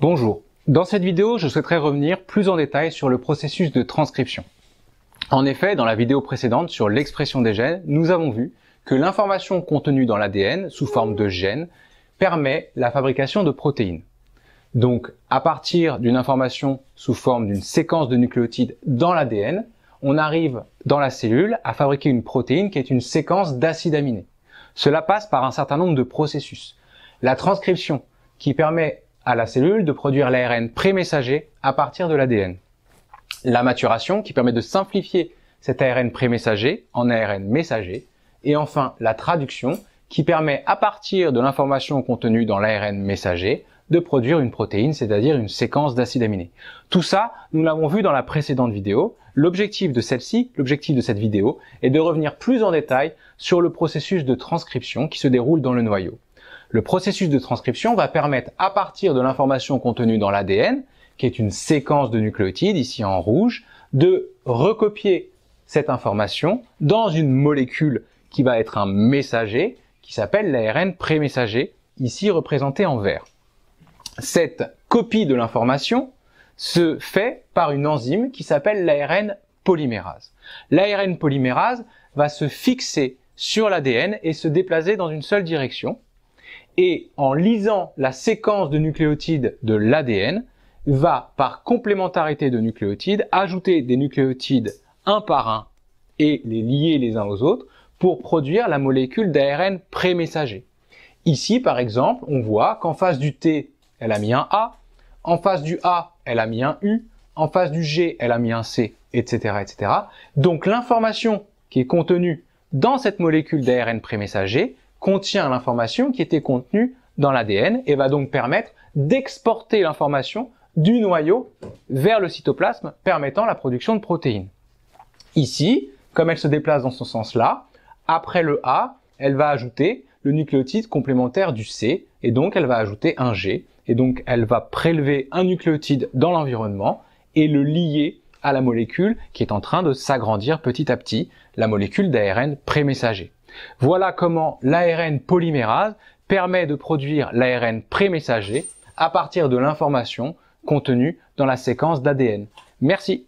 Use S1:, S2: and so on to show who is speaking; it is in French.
S1: Bonjour. Dans cette vidéo, je souhaiterais revenir plus en détail sur le processus de transcription. En effet, dans la vidéo précédente sur l'expression des gènes, nous avons vu que l'information contenue dans l'ADN sous forme de gènes permet la fabrication de protéines. Donc, à partir d'une information sous forme d'une séquence de nucléotides dans l'ADN, on arrive dans la cellule à fabriquer une protéine qui est une séquence d'acides aminés. Cela passe par un certain nombre de processus. La transcription, qui permet à la cellule de produire l'ARN pré-messager à partir de l'ADN. La maturation qui permet de simplifier cet ARN pré-messager en ARN messager. Et enfin, la traduction qui permet à partir de l'information contenue dans l'ARN messager de produire une protéine, c'est-à-dire une séquence d'acides aminés. Tout ça, nous l'avons vu dans la précédente vidéo. L'objectif de celle-ci, l'objectif de cette vidéo, est de revenir plus en détail sur le processus de transcription qui se déroule dans le noyau. Le processus de transcription va permettre, à partir de l'information contenue dans l'ADN, qui est une séquence de nucléotides, ici en rouge, de recopier cette information dans une molécule qui va être un messager, qui s'appelle l'ARN pré-messager, ici représenté en vert. Cette copie de l'information se fait par une enzyme qui s'appelle l'ARN polymérase. L'ARN polymérase va se fixer sur l'ADN et se déplacer dans une seule direction, et en lisant la séquence de nucléotides de l'ADN, va par complémentarité de nucléotides ajouter des nucléotides un par un et les lier les uns aux autres pour produire la molécule d'ARN pré Ici, par exemple, on voit qu'en face du T, elle a mis un A, en face du A, elle a mis un U, en face du G, elle a mis un C, etc. etc. Donc l'information qui est contenue dans cette molécule d'ARN pré contient l'information qui était contenue dans l'ADN et va donc permettre d'exporter l'information du noyau vers le cytoplasme permettant la production de protéines. Ici, comme elle se déplace dans ce sens-là, après le A, elle va ajouter le nucléotide complémentaire du C et donc elle va ajouter un G et donc elle va prélever un nucléotide dans l'environnement et le lier à la molécule qui est en train de s'agrandir petit à petit, la molécule d'ARN prémessager. Voilà comment l'ARN polymérase permet de produire l'ARN pré-messager à partir de l'information contenue dans la séquence d'ADN. Merci.